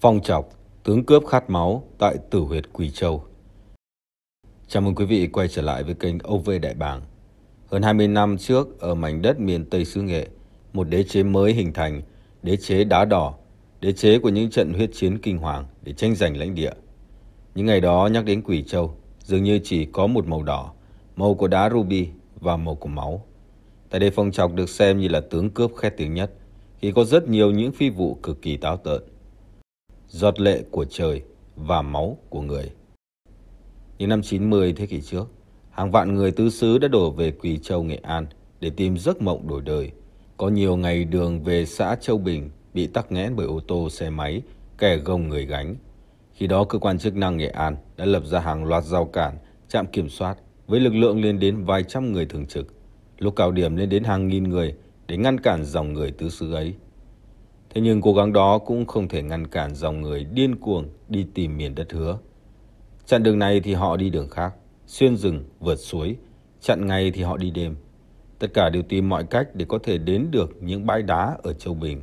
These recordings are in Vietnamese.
Phong trọc, tướng cướp khát máu tại tử huyệt Quỳ Châu. Chào mừng quý vị quay trở lại với kênh OV Đại Bàng. Hơn 20 năm trước, ở mảnh đất miền Tây xứ Nghệ, một đế chế mới hình thành, đế chế đá đỏ, đế chế của những trận huyết chiến kinh hoàng để tranh giành lãnh địa. Những ngày đó nhắc đến Quỳ Châu, dường như chỉ có một màu đỏ, màu của đá ruby và màu của máu. Tại đây Phong Trọc được xem như là tướng cướp khét tiếng nhất, khi có rất nhiều những phi vụ cực kỳ táo tợn giọt lệ của trời và máu của người. Những năm 90 thế kỷ trước, hàng vạn người tứ xứ đã đổ về Quỳ Châu, Nghệ An để tìm giấc mộng đổi đời. Có nhiều ngày đường về xã Châu Bình bị tắc nghẽn bởi ô tô, xe máy, kẻ gông người gánh. Khi đó, cơ quan chức năng Nghệ An đã lập ra hàng loạt giao cản, trạm kiểm soát với lực lượng lên đến vài trăm người thường trực, lúc cao điểm lên đến hàng nghìn người để ngăn cản dòng người tứ xứ ấy. Thế nhưng cố gắng đó cũng không thể ngăn cản dòng người điên cuồng đi tìm miền đất hứa. Chặn đường này thì họ đi đường khác, xuyên rừng, vượt suối, chặn ngày thì họ đi đêm. Tất cả đều tìm mọi cách để có thể đến được những bãi đá ở Châu Bình.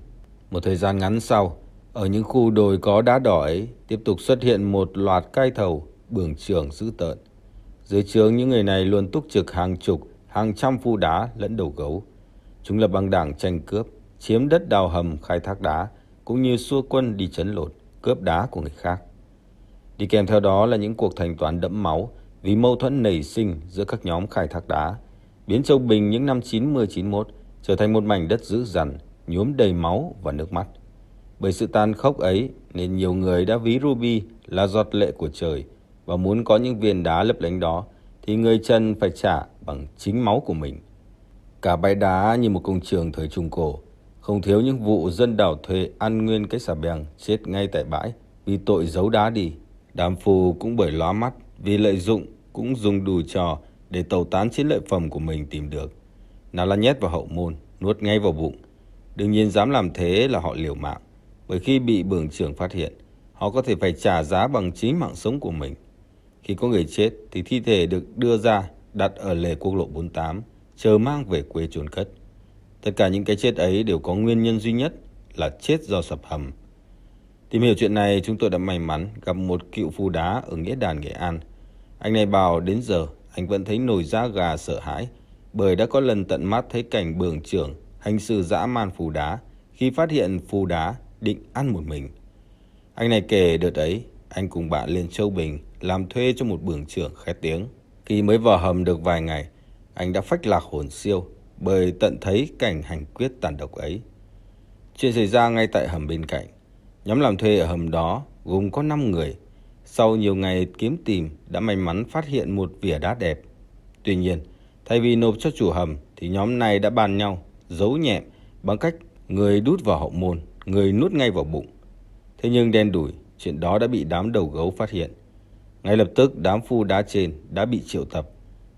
Một thời gian ngắn sau, ở những khu đồi có đá đỏ ấy, tiếp tục xuất hiện một loạt cai thầu, bường trường dữ tợn. Dưới trướng những người này luôn túc trực hàng chục, hàng trăm phu đá lẫn đầu gấu. Chúng là băng đảng tranh cướp, chiếm đất đào hầm khai thác đá, cũng như xua quân đi chấn lột, cướp đá của người khác. Đi kèm theo đó là những cuộc thành toán đẫm máu vì mâu thuẫn nảy sinh giữa các nhóm khai thác đá, biến Châu Bình những năm 90-91 trở thành một mảnh đất dữ dằn, nhuốm đầy máu và nước mắt. Bởi sự tan khốc ấy nên nhiều người đã ví Ruby là giọt lệ của trời và muốn có những viên đá lấp lánh đó thì người Trần phải trả bằng chính máu của mình. Cả bãi đá như một công trường thời Trung Cổ không thiếu những vụ dân đảo thuê ăn nguyên cái xà bèng chết ngay tại bãi vì tội giấu đá đi. Đám phù cũng bởi lóa mắt vì lợi dụng cũng dùng đủ trò để tẩu tán chiến lợi phẩm của mình tìm được. Nào là nhét vào hậu môn, nuốt ngay vào bụng. Đương nhiên dám làm thế là họ liều mạng. Bởi khi bị bường trưởng phát hiện, họ có thể phải trả giá bằng chính mạng sống của mình. Khi có người chết thì thi thể được đưa ra đặt ở lề quốc lộ 48, chờ mang về quê chôn cất. Tất cả những cái chết ấy đều có nguyên nhân duy nhất là chết do sập hầm. Tìm hiểu chuyện này, chúng tôi đã may mắn gặp một cựu phù đá ở Nghĩa Đàn, Nghệ An. Anh này bảo đến giờ, anh vẫn thấy nổi da gà sợ hãi, bởi đã có lần tận mắt thấy cảnh bường trưởng hành sự dã man phù đá khi phát hiện phù đá định ăn một mình. Anh này kể đợt ấy, anh cùng bạn lên Châu Bình làm thuê cho một bường trưởng khét tiếng. Khi mới vào hầm được vài ngày, anh đã phách lạc hồn siêu bởi tận thấy cảnh hành quyết tàn độc ấy. Chuyện xảy ra ngay tại hầm bên cạnh. Nhóm làm thuê ở hầm đó gồm có 5 người. Sau nhiều ngày kiếm tìm đã may mắn phát hiện một vỉa đá đẹp. Tuy nhiên, thay vì nộp cho chủ hầm thì nhóm này đã bàn nhau giấu nhẹm bằng cách người đút vào hậu môn, người nuốt ngay vào bụng. Thế nhưng đen đủi, chuyện đó đã bị đám đầu gấu phát hiện. Ngay lập tức đám phu đá trên đã bị triệu tập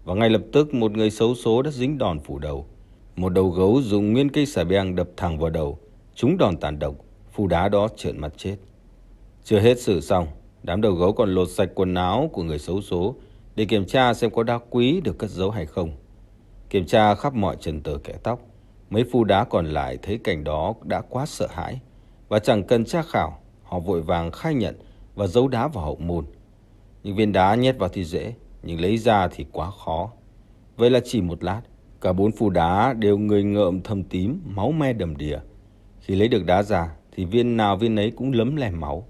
và ngay lập tức một người xấu số đã dính đòn phủ đầu. Một đầu gấu dùng nguyên cây xà beng đập thẳng vào đầu, trúng đòn tàn độc, phù đá đó trợn mặt chết. Chưa hết sự xong, đám đầu gấu còn lột sạch quần áo của người xấu số để kiểm tra xem có đá quý được cất giấu hay không. Kiểm tra khắp mọi trần tờ kẻ tóc, mấy phu đá còn lại thấy cảnh đó đã quá sợ hãi và chẳng cần tra khảo, họ vội vàng khai nhận và giấu đá vào hậu môn. Những viên đá nhét vào thì dễ, nhưng lấy ra thì quá khó. Vậy là chỉ một lát, cả bốn phù đá đều người ngợm thâm tím, máu me đầm đìa. Khi lấy được đá ra thì viên nào viên ấy cũng lấm lem máu.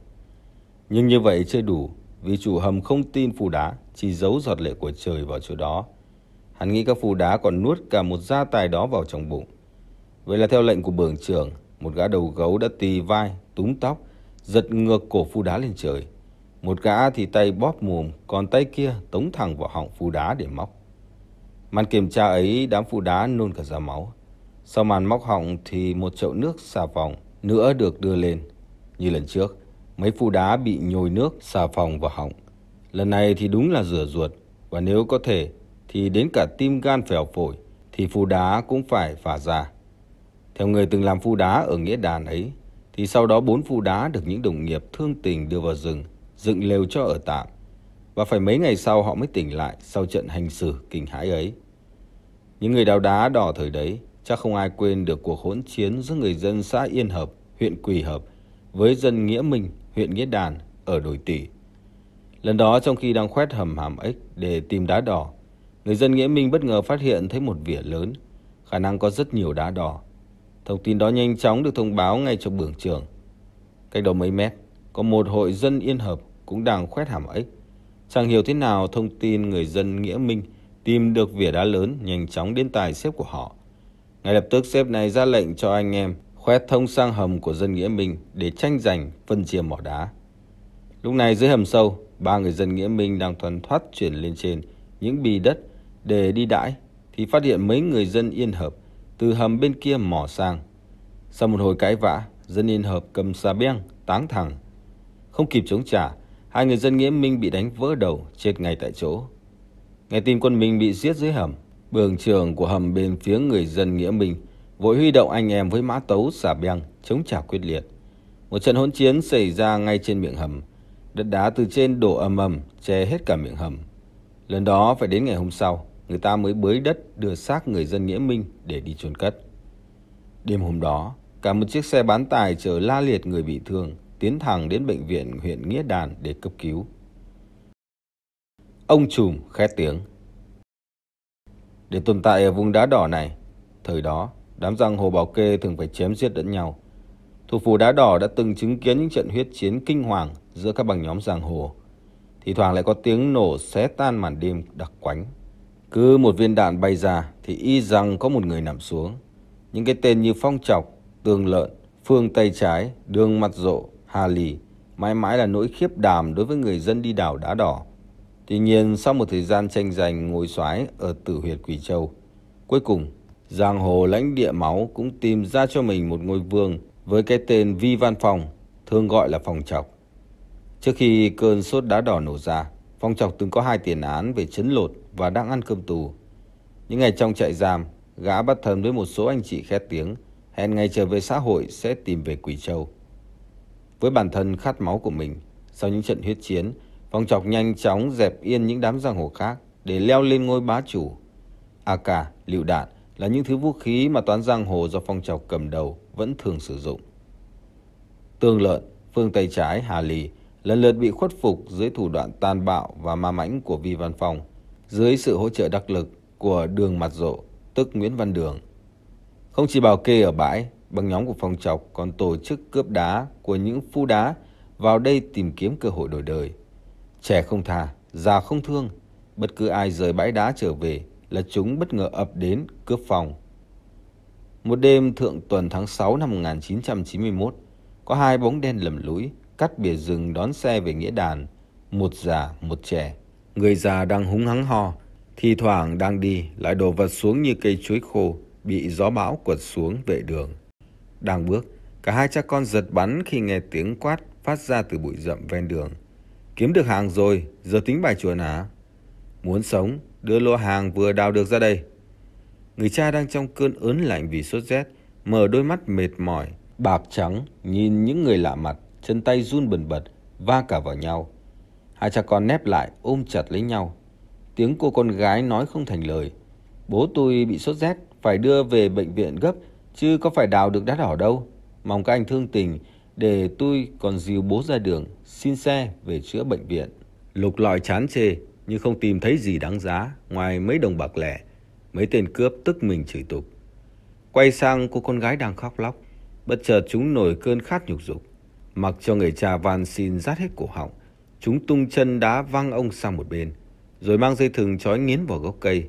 Nhưng như vậy chưa đủ, vì chủ hầm không tin phù đá, chỉ giấu giọt lệ của trời vào chỗ đó. Hắn nghĩ các phù đá còn nuốt cả một gia tài đó vào trong bụng. Vậy là theo lệnh của bưởng trưởng, một gã đầu gấu đã tì vai, túm tóc, giật ngược cổ phù đá lên trời, một gã thì tay bóp mồm, còn tay kia tống thẳng vào họng phù đá để móc. Màn kiểm tra ấy đám phù đá nôn cả ra máu. Sau màn móc họng thì một chậu nước xà phòng nữa được đưa lên. Như lần trước, mấy phù đá bị nhồi nước xà phòng vào họng. Lần này thì đúng là rửa ruột, và nếu có thể thì đến cả tim gan phèo phổi thì phù đá cũng phải phả ra. Theo người từng làm phù đá ở nghĩa đàn ấy, thì sau đó bốn phù đá được những đồng nghiệp thương tình đưa vào rừng dựng lều cho ở tạm. Và phải mấy ngày sau họ mới tỉnh lại sau trận hành xử kinh hãi ấy. Những người đào đá đỏ thời đấy chắc không ai quên được cuộc hỗn chiến giữa người dân xã Yên Hợp, huyện Quỳ Hợp với dân Nghĩa Minh, huyện Nghĩa Đàn ở đồi Tỷ. Lần đó trong khi đang khoét hầm hàm ếch để tìm đá đỏ, người dân Nghĩa Minh bất ngờ phát hiện thấy một vỉa lớn, khả năng có rất nhiều đá đỏ. Thông tin đó nhanh chóng được thông báo ngay cho bưởng trường. Cách đó mấy mét, có một hội dân Yên Hợp cũng đang khoét hàm ếch. Chẳng hiểu thế nào thông tin người dân Nghĩa Minh tìm được vỉa đá lớn nhanh chóng đến tài xếp của họ. Ngay lập tức xếp này ra lệnh cho anh em khoét thông sang hầm của dân Nghĩa Minh để tranh giành phân chia mỏ đá. Lúc này dưới hầm sâu, ba người dân Nghĩa Minh đang thoăn thoát chuyển lên trên những bì đất để đi đãi thì phát hiện mấy người dân Yên Hợp từ hầm bên kia mỏ sang. Sau một hồi cãi vã, dân Yên Hợp cầm xà beng táng thẳng. Không kịp chống trả, Hai người dân nghĩa Minh bị đánh vỡ đầu, chết ngay tại chỗ. Nghe tin quân Minh bị giết dưới hầm, bường trường của hầm bên phía người dân nghĩa Minh vội huy động anh em với mã tấu xả beng chống trả quyết liệt. Một trận hỗn chiến xảy ra ngay trên miệng hầm. Đất đá từ trên đổ ầm ầm che hết cả miệng hầm. Lần đó phải đến ngày hôm sau, người ta mới bới đất đưa xác người dân nghĩa Minh để đi chôn cất. Đêm hôm đó, cả một chiếc xe bán tải chở la liệt người bị thương tiến thẳng đến bệnh viện huyện Nghĩa Đàn để cấp cứu. Ông trùm khét tiếng. Để tồn tại ở vùng đá đỏ này, thời đó, đám giang hồ bảo kê thường phải chém giết lẫn nhau. Thủ phủ đá đỏ đã từng chứng kiến những trận huyết chiến kinh hoàng giữa các băng nhóm giang hồ. Thì thoảng lại có tiếng nổ xé tan màn đêm đặc quánh. Cứ một viên đạn bay ra thì y rằng có một người nằm xuống. Những cái tên như Phong Trọc, Tường Lợn, Phương Tây Trái, Đường Mặt Rộ, Hà Lì mãi mãi là nỗi khiếp đàm đối với người dân đi đảo đá đỏ. Tuy nhiên, sau một thời gian tranh giành ngôi soái ở tử huyệt Quỷ Châu, cuối cùng, giang hồ lãnh địa máu cũng tìm ra cho mình một ngôi vương với cái tên Vi Văn Phòng, thường gọi là Phòng Chọc. Trước khi cơn sốt đá đỏ nổ ra, Phong Chọc từng có hai tiền án về chấn lột và đang ăn cơm tù. Những ngày trong trại giam, gã bắt thân với một số anh chị khét tiếng, hẹn ngày trở về xã hội sẽ tìm về Quỷ Châu. Với bản thân khát máu của mình, sau những trận huyết chiến, Phong Trọc nhanh chóng dẹp yên những đám giang hồ khác để leo lên ngôi bá chủ. AK, lựu đạn là những thứ vũ khí mà toán giang hồ do Phong Trọc cầm đầu vẫn thường sử dụng. Tương Lợn, phương Tây Trái, Hà Lì lần lượt bị khuất phục dưới thủ đoạn tàn bạo và ma mãnh của Vi Văn Phong, dưới sự hỗ trợ đắc lực của Đường Mặt Rộ, tức Nguyễn Văn Đường. Không chỉ bảo kê ở bãi, băng nhóm của phòng trọc còn tổ chức cướp đá của những phu đá vào đây tìm kiếm cơ hội đổi đời. Trẻ không thà, già không thương, bất cứ ai rời bãi đá trở về là chúng bất ngờ ập đến cướp phòng. Một đêm thượng tuần tháng 6 năm 1991, có hai bóng đen lầm lũi cắt bìa rừng đón xe về nghĩa đàn, một già, một trẻ. Người già đang húng hắng ho, thi thoảng đang đi lại đổ vật xuống như cây chuối khô bị gió bão quật xuống vệ đường. Đang bước, cả hai cha con giật bắn khi nghe tiếng quát phát ra từ bụi rậm ven đường. Kiếm được hàng rồi, giờ tính bài chuồn hả? Muốn sống, đưa lô hàng vừa đào được ra đây. Người cha đang trong cơn ớn lạnh vì sốt rét, mở đôi mắt mệt mỏi, bạc trắng, nhìn những người lạ mặt, chân tay run bần bật, va cả vào nhau. Hai cha con nép lại, ôm chặt lấy nhau. Tiếng cô con gái nói không thành lời. Bố tôi bị sốt rét, phải đưa về bệnh viện gấp, Chứ có phải đào được đá đỏ đâu. Mong các anh thương tình để tôi còn dìu bố ra đường, xin xe về chữa bệnh viện. Lục lọi chán chê nhưng không tìm thấy gì đáng giá ngoài mấy đồng bạc lẻ. Mấy tên cướp tức mình chửi tục. Quay sang cô con gái đang khóc lóc. Bất chợt chúng nổi cơn khát nhục dục. Mặc cho người cha van xin rát hết cổ họng. Chúng tung chân đá văng ông sang một bên. Rồi mang dây thừng trói nghiến vào gốc cây.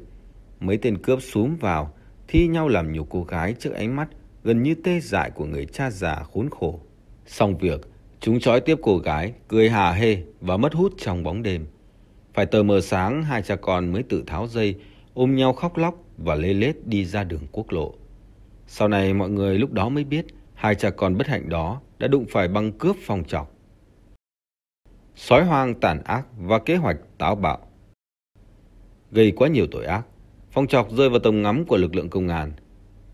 Mấy tên cướp xuống vào thi nhau làm nhục cô gái trước ánh mắt gần như tê dại của người cha già khốn khổ. Xong việc, chúng trói tiếp cô gái, cười hà hê và mất hút trong bóng đêm. Phải tờ mờ sáng, hai cha con mới tự tháo dây, ôm nhau khóc lóc và lê lết đi ra đường quốc lộ. Sau này mọi người lúc đó mới biết hai cha con bất hạnh đó đã đụng phải băng cướp phòng trọc. Sói hoang tàn ác và kế hoạch táo bạo. Gây quá nhiều tội ác, Phong trọc rơi vào tầm ngắm của lực lượng công an.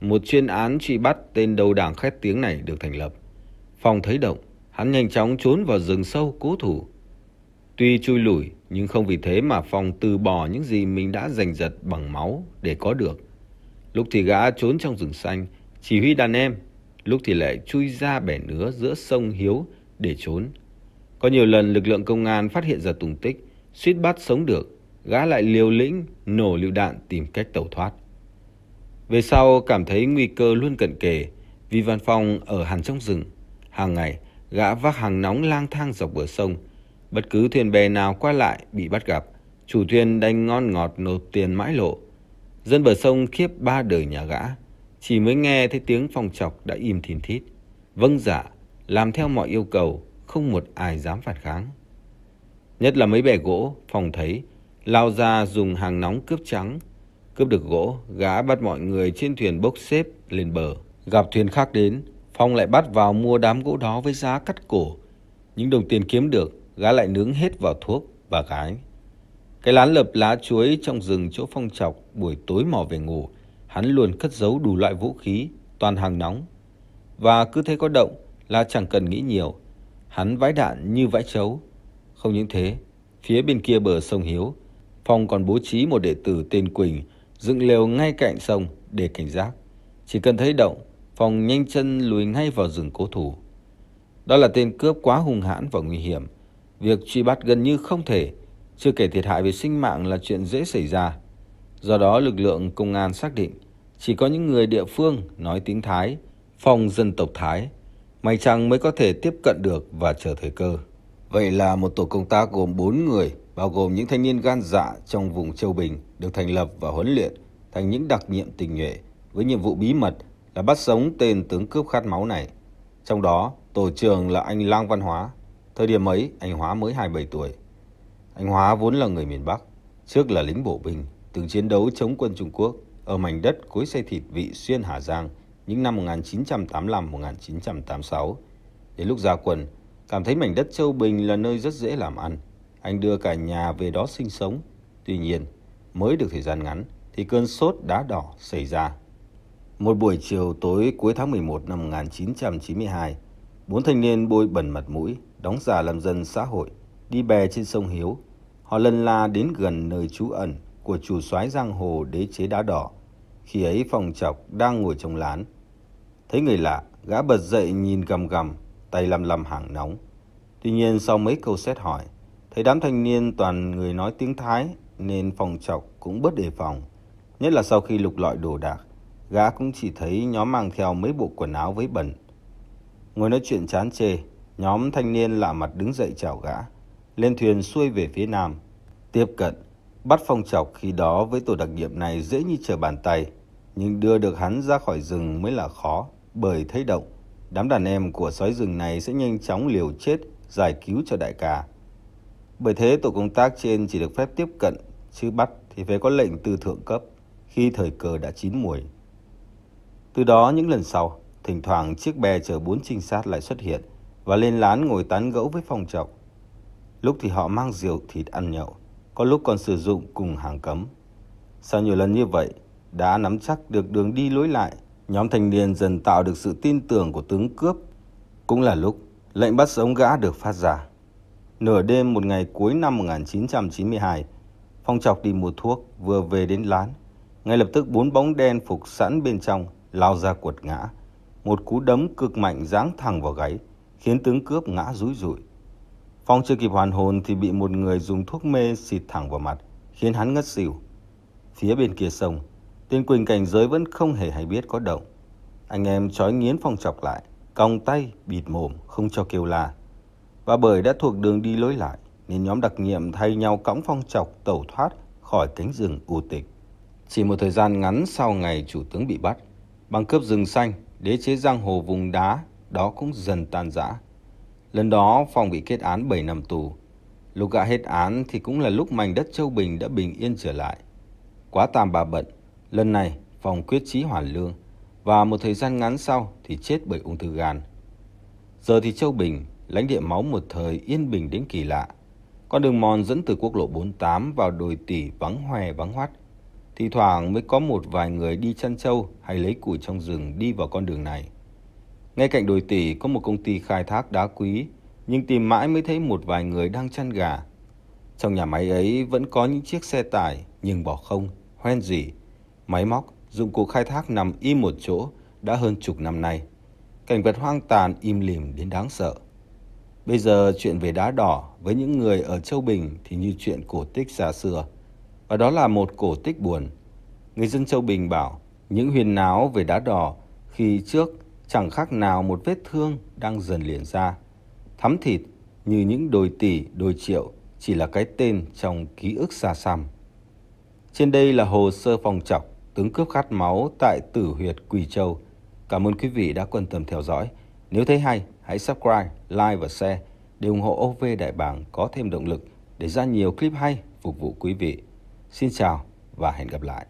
Một chuyên án truy bắt tên đầu đảng khét tiếng này được thành lập. Phong thấy động, hắn nhanh chóng trốn vào rừng sâu cố thủ. Tuy chui lủi, nhưng không vì thế mà Phong từ bỏ những gì mình đã giành giật bằng máu để có được. Lúc thì gã trốn trong rừng xanh, chỉ huy đàn em, lúc thì lại chui ra bẻ nứa giữa sông Hiếu để trốn. Có nhiều lần lực lượng công an phát hiện ra tùng tích, suýt bắt sống được, gã lại liều lĩnh nổ lựu đạn tìm cách tẩu thoát. Về sau cảm thấy nguy cơ luôn cận kề, vì Văn phòng ở hẳn trong rừng. Hàng ngày, gã vác hàng nóng lang thang dọc bờ sông. Bất cứ thuyền bè nào qua lại bị bắt gặp, chủ thuyền đành ngon ngọt nộp tiền mãi lộ. Dân bờ sông khiếp ba đời nhà gã, chỉ mới nghe thấy tiếng phòng chọc đã im thìn thít. Vâng dạ làm theo mọi yêu cầu, không một ai dám phản kháng. Nhất là mấy bè gỗ, phòng thấy, lao ra dùng hàng nóng cướp trắng. Cướp được gỗ, gã bắt mọi người trên thuyền bốc xếp lên bờ. Gặp thuyền khác đến, Phong lại bắt vào mua đám gỗ đó với giá cắt cổ. Những đồng tiền kiếm được, gã lại nướng hết vào thuốc và gái. Cái lán lợp lá chuối trong rừng chỗ Phong chọc buổi tối mò về ngủ, hắn luôn cất giấu đủ loại vũ khí, toàn hàng nóng. Và cứ thế có động là chẳng cần nghĩ nhiều, hắn vãi đạn như vãi chấu. Không những thế, phía bên kia bờ sông Hiếu, Phong còn bố trí một đệ tử tên Quỳnh dựng lều ngay cạnh sông để cảnh giác. Chỉ cần thấy động, Phong nhanh chân lùi ngay vào rừng cố thủ. Đó là tên cướp quá hung hãn và nguy hiểm. Việc truy bắt gần như không thể, chưa kể thiệt hại về sinh mạng là chuyện dễ xảy ra. Do đó lực lượng công an xác định chỉ có những người địa phương nói tiếng Thái, phong dân tộc Thái, may chăng mới có thể tiếp cận được và chờ thời cơ. Vậy là một tổ công tác gồm 4 người bao gồm những thanh niên gan dạ trong vùng châu Bình được thành lập và huấn luyện thành những đặc nhiệm tình nhuệ với nhiệm vụ bí mật là bắt sống tên tướng cướp khát máu này. Trong đó, tổ trưởng là anh Lang Văn Hóa. Thời điểm ấy, anh Hóa mới 27 tuổi. Anh Hóa vốn là người miền Bắc, trước là lính bộ binh, từng chiến đấu chống quân Trung Quốc ở mảnh đất cối xe thịt vị xuyên Hà Giang những năm 1985-1986. Đến lúc ra quân, cảm thấy mảnh đất Châu Bình là nơi rất dễ làm ăn, anh đưa cả nhà về đó sinh sống. Tuy nhiên, mới được thời gian ngắn thì cơn sốt đá đỏ xảy ra. Một buổi chiều tối cuối tháng 11 năm 1992, bốn thanh niên bôi bẩn mặt mũi, đóng giả làm dân xã hội, đi bè trên sông Hiếu. Họ lần la đến gần nơi trú ẩn của chủ soái giang hồ đế chế đá đỏ. Khi ấy phòng chọc đang ngồi trong lán. Thấy người lạ, gã bật dậy nhìn gầm gầm, tay lầm lầm hàng nóng. Tuy nhiên sau mấy câu xét hỏi, Thấy đám thanh niên toàn người nói tiếng Thái nên phòng trọc cũng bớt đề phòng. Nhất là sau khi lục lọi đồ đạc, gã cũng chỉ thấy nhóm mang theo mấy bộ quần áo với bẩn. Ngồi nói chuyện chán chê, nhóm thanh niên lạ mặt đứng dậy chào gã, lên thuyền xuôi về phía nam. Tiếp cận, bắt phong trọc khi đó với tổ đặc nhiệm này dễ như trở bàn tay, nhưng đưa được hắn ra khỏi rừng mới là khó, bởi thấy động, đám đàn em của sói rừng này sẽ nhanh chóng liều chết, giải cứu cho đại ca. Bởi thế tổ công tác trên chỉ được phép tiếp cận, chứ bắt thì phải có lệnh từ thượng cấp khi thời cờ đã chín mùi. Từ đó những lần sau, thỉnh thoảng chiếc bè chở bốn trinh sát lại xuất hiện và lên lán ngồi tán gẫu với phòng trọng. Lúc thì họ mang rượu thịt ăn nhậu, có lúc còn sử dụng cùng hàng cấm. Sau nhiều lần như vậy, đã nắm chắc được đường đi lối lại, nhóm thanh niên dần tạo được sự tin tưởng của tướng cướp. Cũng là lúc lệnh bắt sống gã được phát ra. Nửa đêm một ngày cuối năm 1992, Phong Chọc đi mua thuốc, vừa về đến lán. Ngay lập tức bốn bóng đen phục sẵn bên trong, lao ra quật ngã. Một cú đấm cực mạnh giáng thẳng vào gáy, khiến tướng cướp ngã rúi rụi. Phong chưa kịp hoàn hồn thì bị một người dùng thuốc mê xịt thẳng vào mặt, khiến hắn ngất xỉu. Phía bên kia sông, tên Quỳnh cảnh giới vẫn không hề hay biết có động. Anh em trói nghiến Phong Chọc lại, cong tay, bịt mồm, không cho kêu la và bởi đã thuộc đường đi lối lại nên nhóm đặc nhiệm thay nhau cõng phong trọc tẩu thoát khỏi cánh rừng u tịch. Chỉ một thời gian ngắn sau ngày chủ tướng bị bắt, băng cướp rừng xanh, đế chế giang hồ vùng đá đó cũng dần tan rã. Lần đó Phong bị kết án 7 năm tù. Lúc gã hết án thì cũng là lúc mảnh đất Châu Bình đã bình yên trở lại. Quá tàm bà bận, lần này Phong quyết chí hoàn lương và một thời gian ngắn sau thì chết bởi ung thư gan. Giờ thì Châu Bình lãnh địa máu một thời yên bình đến kỳ lạ. Con đường mòn dẫn từ quốc lộ 48 vào đồi tỉ vắng hoe vắng hoắt. Thì thoảng mới có một vài người đi chăn trâu hay lấy củi trong rừng đi vào con đường này. Ngay cạnh đồi tỉ có một công ty khai thác đá quý, nhưng tìm mãi mới thấy một vài người đang chăn gà. Trong nhà máy ấy vẫn có những chiếc xe tải nhưng bỏ không, hoen gì. Máy móc, dụng cụ khai thác nằm im một chỗ đã hơn chục năm nay. Cảnh vật hoang tàn im lìm đến đáng sợ. Bây giờ chuyện về đá đỏ với những người ở Châu Bình thì như chuyện cổ tích xa xưa. Và đó là một cổ tích buồn. Người dân Châu Bình bảo những huyền náo về đá đỏ khi trước chẳng khác nào một vết thương đang dần liền ra. Thắm thịt như những đồi tỷ, đồi triệu chỉ là cái tên trong ký ức xa xăm. Trên đây là hồ sơ phòng trọc tướng cướp khát máu tại tử huyệt Quỳ Châu. Cảm ơn quý vị đã quan tâm theo dõi. Nếu thấy hay, hãy subscribe, like và share để ủng hộ OV Đại Bàng có thêm động lực để ra nhiều clip hay phục vụ quý vị. Xin chào và hẹn gặp lại.